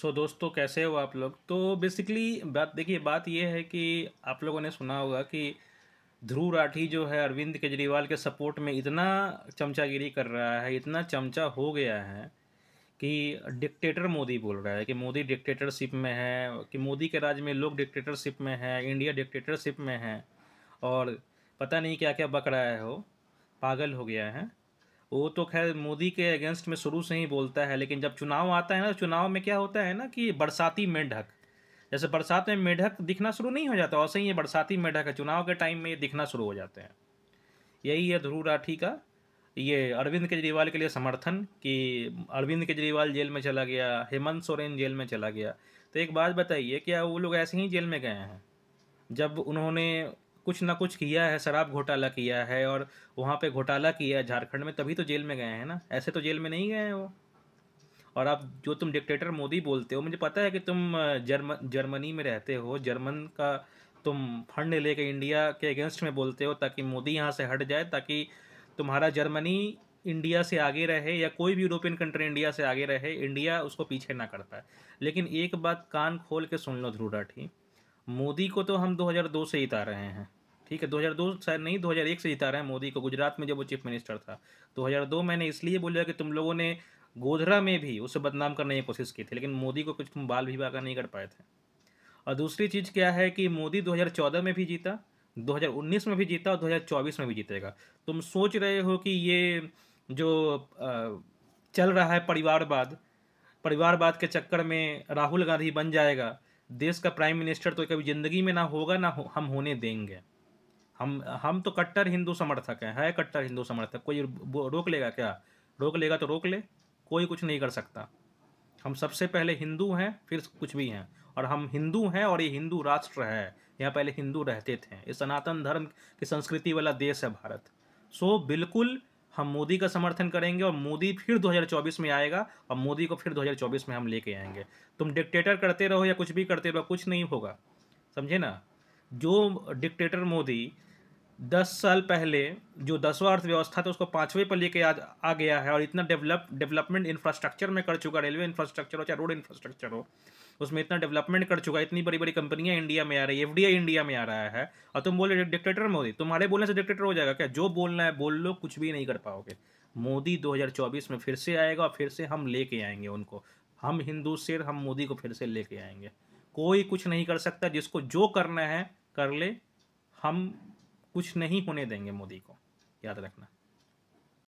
सो so, दोस्तों कैसे हो आप लोग तो बेसिकली बात देखिए बात यह है कि आप लोगों ने सुना होगा कि ध्रुव राठी जो है अरविंद केजरीवाल के सपोर्ट में इतना चमचागिरी कर रहा है इतना चमचा हो गया है कि डिक्टेटर मोदी बोल रहा है कि मोदी डिक्टेटरशिप में है कि मोदी के राज्य में लोग डिक्टेटरशिप में हैं इंडिया डिक्टेटरशिप में है और पता नहीं क्या क्या बक रहा है वो पागल हो गया है वो तो खैर मोदी के अगेंस्ट में शुरू से ही बोलता है लेकिन जब चुनाव आता है ना तो चुनाव में क्या होता है ना कि बरसाती मेंढक जैसे बरसात में मेढक दिखना शुरू नहीं हो जाता वैसे ही ये बरसाती मेढक है चुनाव के टाइम में ये दिखना शुरू हो जाते हैं यही है ध्रुव राठी का ये अरविंद केजरीवाल के लिए समर्थन कि अरविंद केजरीवाल जेल में चला गया हेमंत सोरेन जेल में चला गया तो एक बात बताइए क्या वो लोग ऐसे ही जेल में गए हैं जब उन्होंने कुछ ना कुछ किया है शराब घोटाला किया है और वहाँ पे घोटाला किया है झारखंड में तभी तो जेल में गए हैं ना ऐसे तो जेल में नहीं गए हैं वो और आप जो तुम डिक्टेटर मोदी बोलते हो मुझे पता है कि तुम जर्म जर्मनी में रहते हो जर्मन का तुम फंड लेके इंडिया के अगेंस्ट में बोलते हो ताकि मोदी यहाँ से हट जाए ताकि तुम्हारा जर्मनी इंडिया से आगे रहे या कोई भी यूरोपियन कंट्री इंडिया से आगे रहे इंडिया उसको पीछे ना करता है लेकिन एक बात कान खोल के सुन लो ध्रुव मोदी को तो हम 2002 से ही उतार रहे हैं ठीक है 2002 शायद नहीं 2001 से जिता रहे हैं मोदी को गुजरात में जब वो चीफ मिनिस्टर था 2002 मैंने इसलिए बोला कि तुम लोगों ने गोधरा में भी उसे बदनाम करने की कोशिश की थी लेकिन मोदी को कुछ तुम बाल भी बाका नहीं कर पाए थे और दूसरी चीज़ क्या है कि मोदी 2014 में भी जीता 2019 में भी जीता और 2024 में भी जीतेगा तुम सोच रहे हो कि ये जो चल रहा है परिवारवाद परिवारवाद के चक्कर में राहुल गांधी बन जाएगा देश का प्राइम मिनिस्टर तो कभी ज़िंदगी में ना होगा ना हो, हम होने देंगे हम हम तो कट्टर हिंदू समर्थक हैं है कट्टर हिंदू समर्थक कोई रोक लेगा क्या रोक लेगा तो रोक ले कोई कुछ नहीं कर सकता हम सबसे पहले हिंदू हैं फिर कुछ भी हैं और हम हिंदू हैं और ये हिंदू राष्ट्र है यहाँ पहले हिंदू रहते थे ये सनातन धर्म की संस्कृति वाला देश है भारत सो बिल्कुल हम मोदी का समर्थन करेंगे और मोदी फिर 2024 में आएगा और मोदी को फिर 2024 में हम लेके आएंगे तुम डिक्टेटर करते रहो या कुछ भी करते रहो कुछ नहीं होगा समझे ना जो डिक्टेटर मोदी दस साल पहले जो दसवा अर्थव्यवस्था था उसको पाँचवें पर लेके आ, आ गया है और इतना डेवलप डेवलपमेंट इंफ्रास्ट्रक्चर में कर चुका रेलवे इंफ्रास्ट्रक्चर हो चाहे रोड इंफ्रास्ट्रक्चर हो उसमें इतना डेवलपमेंट कर चुका है इतनी बड़ी बड़ी कंपनियां इंडिया में आ रही है एफ इंडिया में आ रहा है और तुम बोले डिक्टेटर मोदी तुम्हारे बोलने से डिक्टेटर हो जाएगा क्या जो बोलना है बोल लो कुछ भी नहीं कर पाओगे मोदी दो में फिर से आएगा और फिर से हम लेके आएंगे उनको हम हिंदू से हम मोदी को फिर से लेके आएंगे कोई कुछ नहीं कर सकता जिसको जो करना है कर ले हम कुछ नहीं होने देंगे मोदी को याद रखना